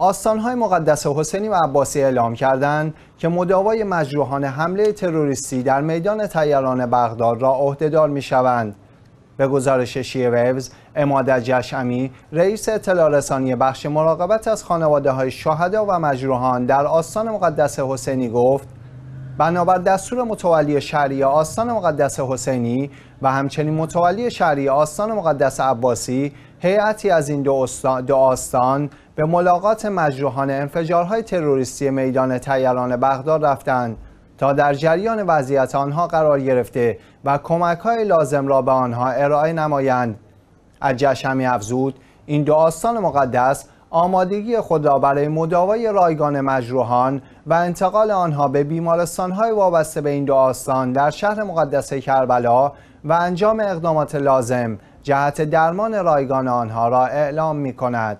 آستانهای مقدس حسینی و عباسی اعلام کردند که مداوای مجروحان حمله تروریستی در میدان تیران بغداد را عهدهدار شوند. به گزارش ویوز، اماده جشمی رئیس اطلاع رسانی بخش مراقبت از خانواده های شهدا و مجروحان در آستان مقدس حسینی گفت بنابر دستور متولی شهری آستان مقدس حسینی و همچنین متولی شهری آستان مقدس عباسی هیئتی از این دو, آستان به ملاقات مجروحان انفجارهای تروریستی میدان تیران بغداد رفتند تا در جریان وضعیت آنها قرار گرفته و کمک های لازم را به آنها ارائه نمایند. از جشمی افزود این دو آستان مقدس آمادگی خود را برای مداوای رایگان مجروحان و انتقال آنها به بیمارستانهای وابسته به این دو آستان در شهر مقدسه کربلا و انجام اقدامات لازم جهت درمان رایگان آنها را اعلام می کند.